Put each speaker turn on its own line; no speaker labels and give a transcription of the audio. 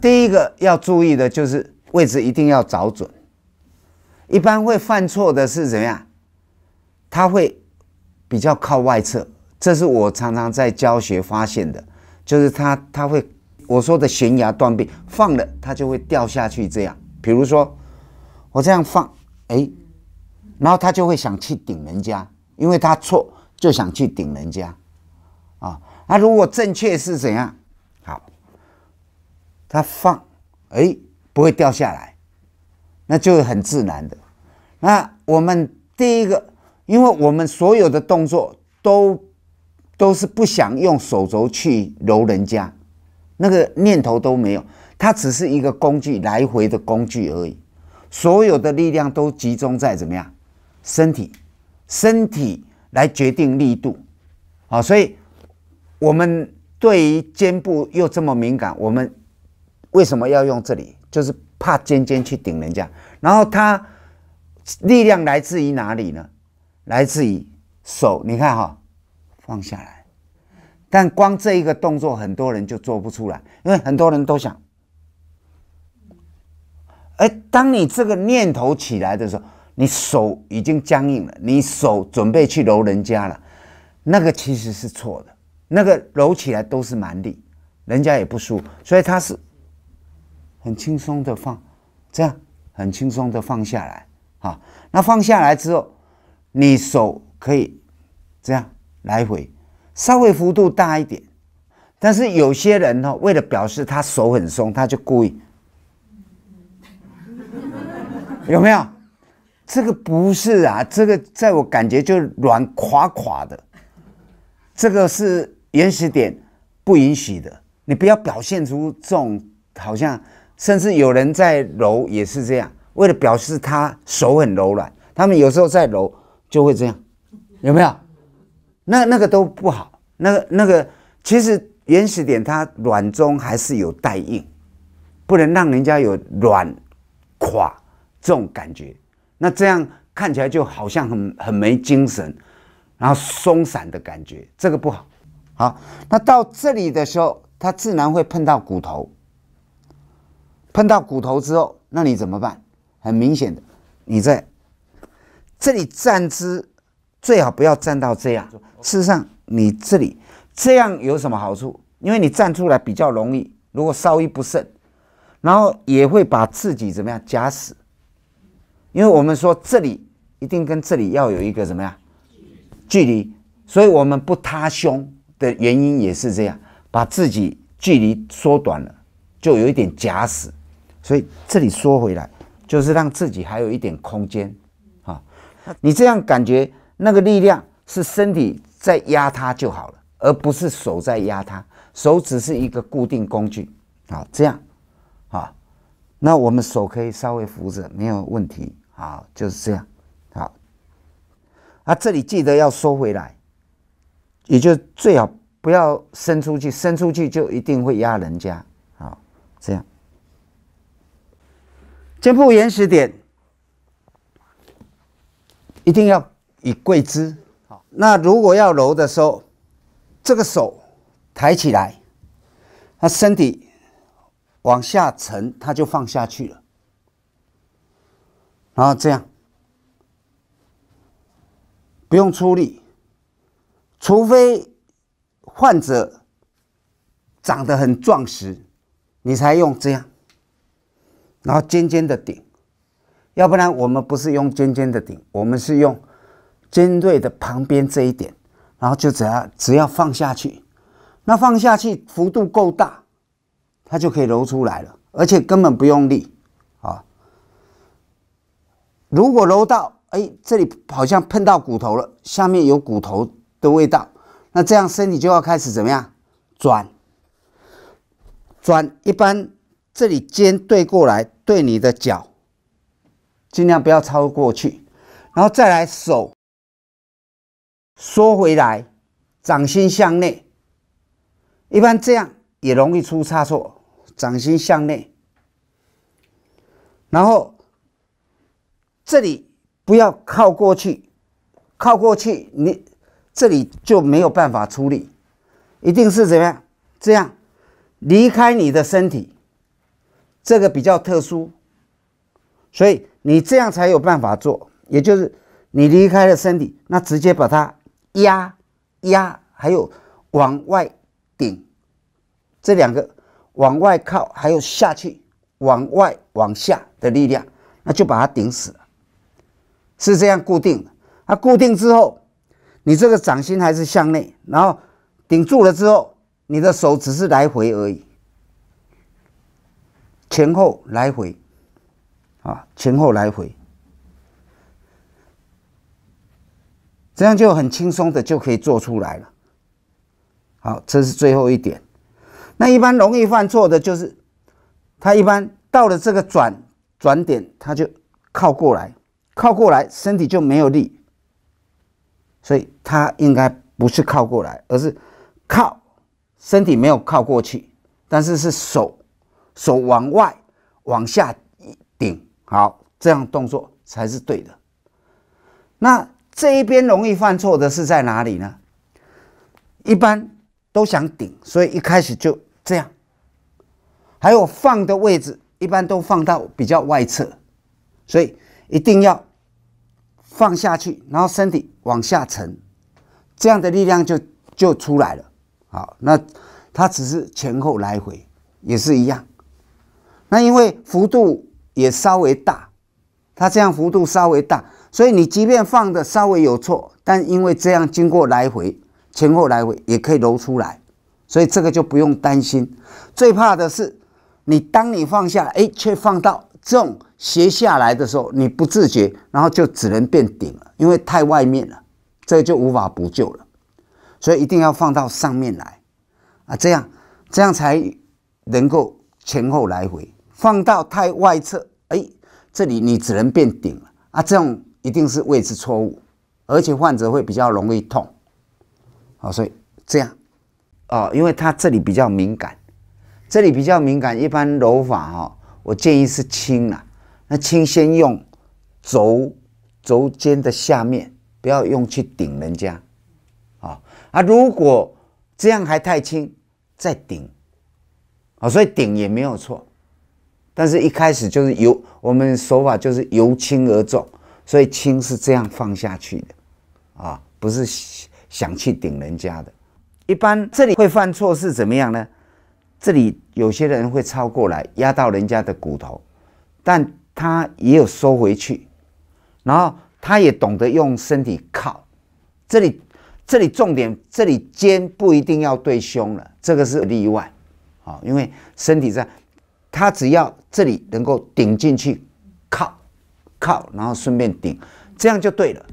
第一个要注意的就是位置一定要找准，一般会犯错的是怎样？他会比较靠外侧，这是我常常在教学发现的，就是他他会我说的悬崖断壁放了，他就会掉下去这样。比如说我这样放，哎，然后他就会想去顶人家，因为他错就想去顶人家啊。那如果正确是怎样？好。它放，哎，不会掉下来，那就是很自然的。那我们第一个，因为我们所有的动作都都是不想用手肘去揉人家，那个念头都没有，它只是一个工具，来回的工具而已。所有的力量都集中在怎么样，身体，身体来决定力度，啊，所以我们对于肩部又这么敏感，我们。为什么要用这里？就是怕尖尖去顶人家。然后它力量来自于哪里呢？来自于手。你看哈，放下来。但光这一个动作，很多人就做不出来，因为很多人都想：哎，当你这个念头起来的时候，你手已经僵硬了，你手准备去揉人家了。那个其实是错的，那个揉起来都是蛮力，人家也不舒服，所以他是。很轻松的放，这样很轻松的放下来，好，那放下来之后，你手可以这样来回，稍微幅度大一点。但是有些人呢，为了表示他手很松，他就故意，有没有？这个不是啊，这个在我感觉就软垮垮的，这个是原始点不允许的，你不要表现出这种好像。甚至有人在揉也是这样，为了表示他手很柔软，他们有时候在揉就会这样，有没有？那那个都不好，那个那个其实原始点它软中还是有带硬，不能让人家有软垮这种感觉，那这样看起来就好像很很没精神，然后松散的感觉，这个不好。好，那到这里的时候，它自然会碰到骨头。碰到骨头之后，那你怎么办？很明显的，你在这里站姿最好不要站到这样。事实上，你这里这样有什么好处？因为你站出来比较容易，如果稍一不慎，然后也会把自己怎么样夹死。因为我们说这里一定跟这里要有一个怎么样距离，所以我们不塌胸的原因也是这样，把自己距离缩短了，就有一点夹死。所以这里缩回来，就是让自己还有一点空间，啊，你这样感觉那个力量是身体在压它就好了，而不是手在压它。手只是一个固定工具，好，这样，啊，那我们手可以稍微扶着，没有问题，好，就是这样，好。啊，这里记得要收回来，也就最好不要伸出去，伸出去就一定会压人家，好，这样。肩部延时点一定要以跪姿。好，那如果要揉的时候，这个手抬起来，那身体往下沉，它就放下去了。然后这样，不用出力，除非患者长得很壮实，你才用这样。然后尖尖的顶，要不然我们不是用尖尖的顶，我们是用尖锐的旁边这一点，然后就只要只要放下去，那放下去幅度够大，它就可以揉出来了，而且根本不用力啊。如果揉到哎这里好像碰到骨头了，下面有骨头的味道，那这样身体就要开始怎么样转转，一般。这里肩对过来，对你的脚，尽量不要超过去，然后再来手缩回来，掌心向内。一般这样也容易出差错，掌心向内。然后这里不要靠过去，靠过去你这里就没有办法出力，一定是怎么样？这样离开你的身体。这个比较特殊，所以你这样才有办法做。也就是你离开了身体，那直接把它压压，还有往外顶这两个往外靠，还有下去往外往下的力量，那就把它顶死了，是这样固定的。它固定之后，你这个掌心还是向内，然后顶住了之后，你的手只是来回而已。前后来回，啊，前后来回，这样就很轻松的就可以做出来了。好，这是最后一点。那一般容易犯错的就是，他一般到了这个转转点，他就靠过来，靠过来，身体就没有力，所以他应该不是靠过来，而是靠身体没有靠过去，但是是手。手往外、往下顶，好，这样动作才是对的。那这一边容易犯错的是在哪里呢？一般都想顶，所以一开始就这样。还有放的位置，一般都放到比较外侧，所以一定要放下去，然后身体往下沉，这样的力量就就出来了。好，那它只是前后来回也是一样。那因为幅度也稍微大，它这样幅度稍微大，所以你即便放的稍微有错，但因为这样经过来回前后来回也可以揉出来，所以这个就不用担心。最怕的是你当你放下哎，却放到这种斜下来的时候，你不自觉，然后就只能变顶了，因为太外面了，这就无法补救了。所以一定要放到上面来啊，这样这样才能够前后来回。放到太外侧，哎，这里你只能变顶了啊！这种一定是位置错误，而且患者会比较容易痛。好，所以这样，哦，因为他这里比较敏感，这里比较敏感，一般揉法哈，我建议是轻啊。那轻先用轴轴尖的下面，不要用去顶人家。啊啊，如果这样还太轻，再顶。啊，所以顶也没有错。但是，一开始就是由我们手法就是由轻而重，所以轻是这样放下去的，啊，不是想去顶人家的。一般这里会犯错是怎么样呢？这里有些人会超过来压到人家的骨头，但他也有收回去，然后他也懂得用身体靠这里，这里重点，这里肩不一定要对胸了，这个是例外，啊，因为身体在它只要这里能够顶进去，靠，靠，然后顺便顶，这样就对了。